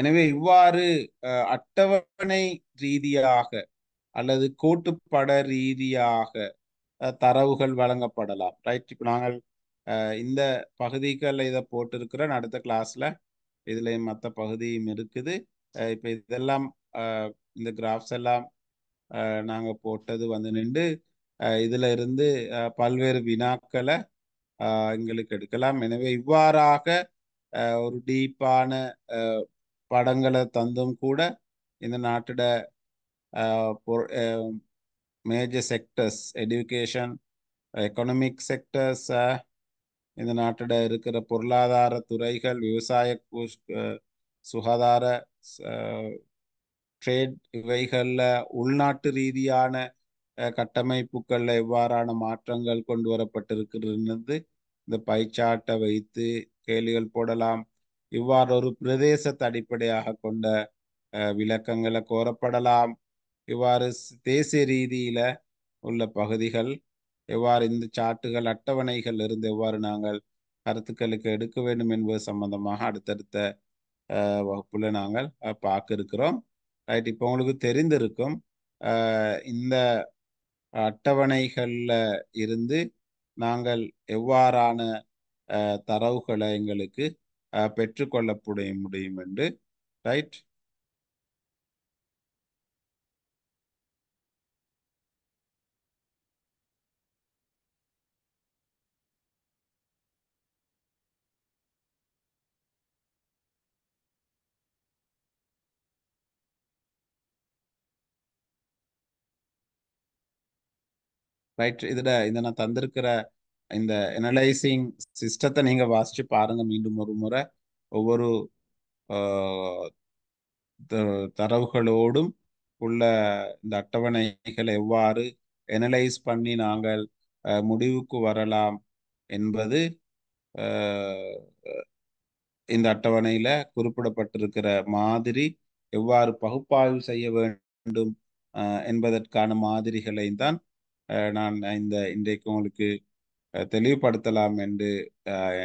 எனவே இவ்வாறு அட்டவணை ரீதியாக அல்லது கோட்டுப்பட ரீதியாக தரவுகள் வழங்கப்படலாம் ரைட் இப்போ நாங்கள் இந்த பகுதிகளில் இதை போட்டிருக்கிறோம் அடுத்த கிளாஸில் இதில் மற்ற பகுதியும் இருக்குது இப்போ இதெல்லாம் இந்த கிராஃப்ஸ் எல்லாம் நாங்கள் போட்டது வந்து நின்று இதில் இருந்து பல்வேறு வினாக்களை எங்களுக்கு எடுக்கலாம் எனவே இவ்வாறாக ஒரு டீப்பான படங்களை தந்தும் கூட இந்த நாட்டோட major sectors education economic sectors இந்த நாட்டோட இருக்கிற பொருளாதார துறைகள் விவசாய சுகாதார ட்ரேட் இவைகளில் உள்நாட்டு ரீதியான கட்டமைப்புகளில் எவ்வாறான மாற்றங்கள் கொண்டு வரப்பட்டிருக்கிறது இந்த பைச்சாட்டை வைத்து கேள்விகள் போடலாம் இவ்வாறு ஒரு பிரதேசத்தை அடிப்படையாக கொண்ட விளக்கங்களை கோரப்படலாம் இவ்வாறு தேசிய ரீதியில உள்ள பகுதிகள் எவ்வாறு இந்த சாட்டுகள் அட்டவணைகள் இருந்து எவ்வாறு நாங்கள் கருத்துக்களுக்கு எடுக்க வேண்டும் என்பது சம்பந்தமாக அடுத்தடுத்த வகுப்புல நாங்கள் பார்க்க இருக்கிறோம் ரைட் இப்போ உங்களுக்கு தெரிந்திருக்கும் இந்த அட்டவணைகளில் இருந்து நாங்கள் எவ்வாறான தரவுகளை எங்களுக்கு பெற்றுக்கொள்ளப்பட முடியும் என்று ரைட் ரைட் இதில் இதை நான் தந்திருக்கிற இந்த எனலைசிங் சிஸ்டத்தை நீங்கள் வாசித்து பாருங்கள் மீண்டும் ஒரு முறை ஒவ்வொரு தரவுகளோடும் உள்ள இந்த அட்டவணைகளை எவ்வாறு எனலைஸ் பண்ணி நாங்கள் முடிவுக்கு வரலாம் என்பது இந்த அட்டவணையில் குறிப்பிடப்பட்டிருக்கிற மாதிரி எவ்வாறு பகுப்பாய்வு செய்ய வேண்டும் என்பதற்கான மாதிரிகளை தான் நான் இந்த இன்றைக்கு உங்களுக்கு தெளிவுபடுத்தலாம் என்று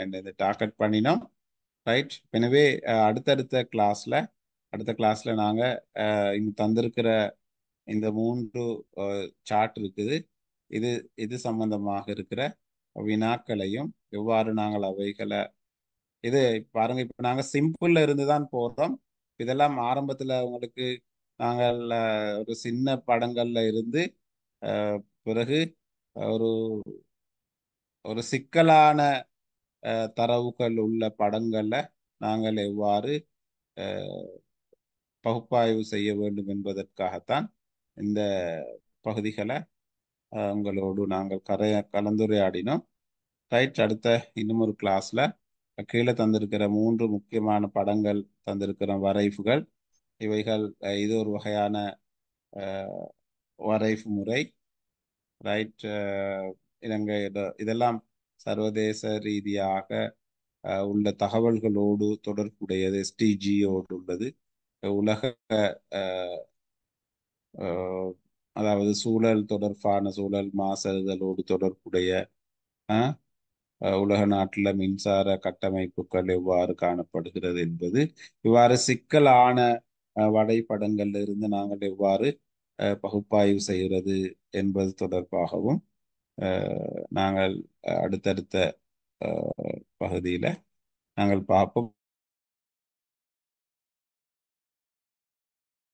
என்னது டார்கெட் பண்ணினோம் ரைட் எனவே அடுத்தடுத்த கிளாஸில் அடுத்த கிளாஸில் நாங்கள் இங்கே தந்திருக்கிற இந்த மூன்று சார்ட் இருக்குது இது இது சம்பந்தமாக இருக்கிற வினாக்களையும் எவ்வாறு நாங்கள் அவைகளை இது பாருங்க இப்போ நாங்கள் சிம்பிளில் இருந்து தான் போடுறோம் இதெல்லாம் ஆரம்பத்தில் உங்களுக்கு நாங்கள் ஒரு சின்ன படங்களில் இருந்து பிறகு ஒரு ஒரு சிக்கலான தரவுகள் உள்ள படங்களை நாங்கள் எவ்வாறு பகுப்பாய்வு செய்ய வேண்டும் என்பதற்காகத்தான் இந்த பகுதிகளை உங்களோடு நாங்கள் கரைய கலந்துரையாடினோம் ரைட் அடுத்த இன்னும் ஒரு கிளாஸில் கீழே தந்திருக்கிற மூன்று முக்கியமான படங்கள் தந்திருக்கிற வரைவுகள் இவைகள் இது ஒரு வகையான வரைவு முறை ரைட் இலங்கை இதெல்லாம் சர்வதேச ரீதியாக உள்ள தகவல்களோடு தொடர்புடையது எஸ்டிஜியோடு உள்ளது உலக அதாவது சூழல் தொடர்பான சூழல் மாசறுதலோடு தொடர்புடைய உலக நாட்டில் மின்சார கட்டமைப்புகள் எவ்வாறு காணப்படுகிறது என்பது இவ்வாறு சிக்கலான வரைபடங்கள்ல இருந்து நாங்கள் எவ்வாறு பகுப்பாய்வு செய்கிறது என்பது தொடர்பாகவும் நாங்கள் அடுத்தடுத்த பகுதியில் நாங்கள் பார்ப்போம்